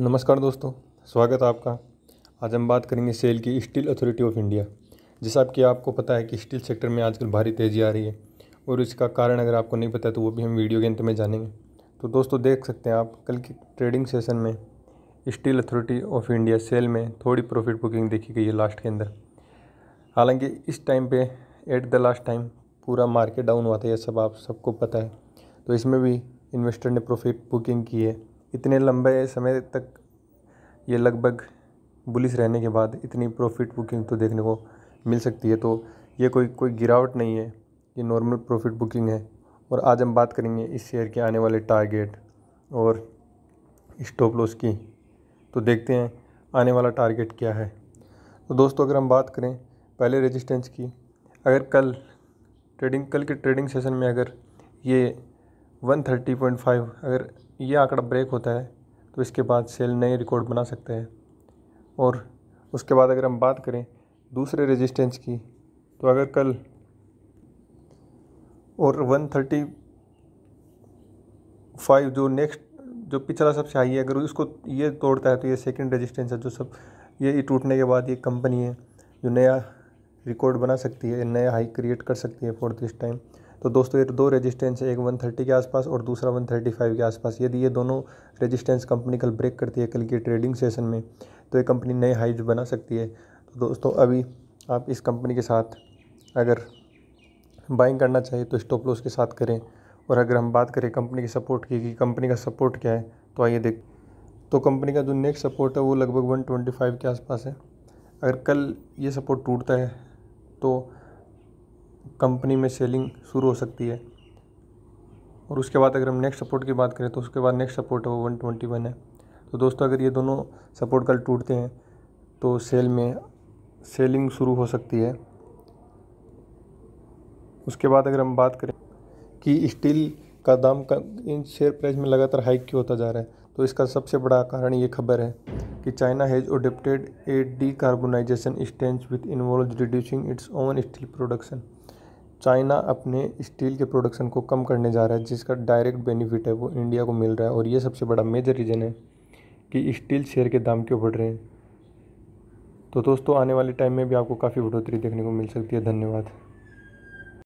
नमस्कार दोस्तों स्वागत है आपका आज हम बात करेंगे सेल की स्टील अथॉरिटी ऑफ इंडिया जैसा कि आपको पता है कि स्टील सेक्टर में आजकल भारी तेज़ी आ रही है और इसका कारण अगर आपको नहीं पता है तो वो भी हम वीडियो के अंत में जानेंगे तो दोस्तों देख सकते हैं आप कल की ट्रेडिंग सेशन में Steel Authority of India SAIL में थोड़ी प्रॉफिट बुकिंग देखी गई है लास्ट के अंदर हालांकि इस टाइम पे एट द लास्ट टाइम पूरा मार्केट डाउन हुआ था यह सब आप सबको पता है तो इसमें भी इन्वेस्टर ने प्रॉफिट बुकिंग की है इतने लंबे समय तक ये लगभग बुलिस रहने के बाद इतनी प्रॉफिट बुकिंग तो देखने को मिल सकती है तो ये कोई कोई गिरावट नहीं है ये नॉर्मल प्रॉफिट बुकिंग है और आज हम बात करेंगे इस शेयर के आने वाले टारगेट और स्टॉप लॉस की तो देखते हैं आने वाला टारगेट क्या है तो दोस्तों अगर हम बात करें पहले रेजिस्टेंस की अगर कल ट्रेडिंग कल के ट्रेडिंग सेशन में अगर ये 130.5 अगर ये आंकड़ा ब्रेक होता है तो इसके बाद सेल नए रिकॉर्ड बना सकता है और उसके बाद अगर हम बात करें दूसरे रेजिस्टेंस की तो अगर कल और 135 जो नेक्स्ट जो पिछला सबसे हाई है अगर उसको ये तोड़ता है तो ये सेकंड रेजिस्टेंस है जो सब ये टूटने के बाद ये कंपनी है जो नया रिकॉर्ड बना सकती है नया हाई क्रिएट कर सकती है फॉर दिस टाइम तो दोस्तों ये तो दो रेजिस्टेंस है एक 130 के आसपास और दूसरा 135 के आसपास यदि ये दोनों रेजिस्टेंस कंपनी कल ब्रेक करती है कल की ट्रेडिंग सेशन में तो ये कंपनी नए हाइज बना सकती है तो दोस्तों अभी आप इस कंपनी के साथ अगर बाइंग करना चाहिए तो स्टॉप लॉस के साथ करें और अगर हम बात करें कंपनी के सपोर्ट की कि कंपनी का सपोर्ट क्या है तो आइए देख तो कंपनी का जो नेक्स्ट सपोर्ट है वो लगभग फाइव के आसपास है अगर कल ये सपोर्ट टूटता है तो कंपनी में सेलिंग शुरू हो सकती है और उसके बाद अगर हम नेक्स्ट सपोर्ट की बात करें तो उसके बाद नेक्स्ट सपोर्ट है वो वन ट्वेंटी वन है तो दोस्तों अगर ये दोनों सपोर्ट कल टूटते हैं तो सेल में सेलिंग शुरू हो सकती है उसके बाद अगर हम बात करें कि स्टील का दाम का इन शेयर प्राइस में लगातार हाइक क्यों होता जा रहा है तो इसका सबसे बड़ा कारण ये खबर है कि China has adapted a decarbonisation stance with involve reducing its own steel production China अपने स्टील के प्रोडक्शन को कम करने जा रहा है जिसका डायरेक्ट बेनिफिट है वो इंडिया को मिल रहा है और ये सबसे बड़ा मेजर रीज़न है कि स्टील शेयर के दाम क्यों बढ़ रहे हैं तो दोस्तों आने वाले टाइम में भी आपको काफ़ी बढ़ोतरी देखने को मिल सकती है धन्यवाद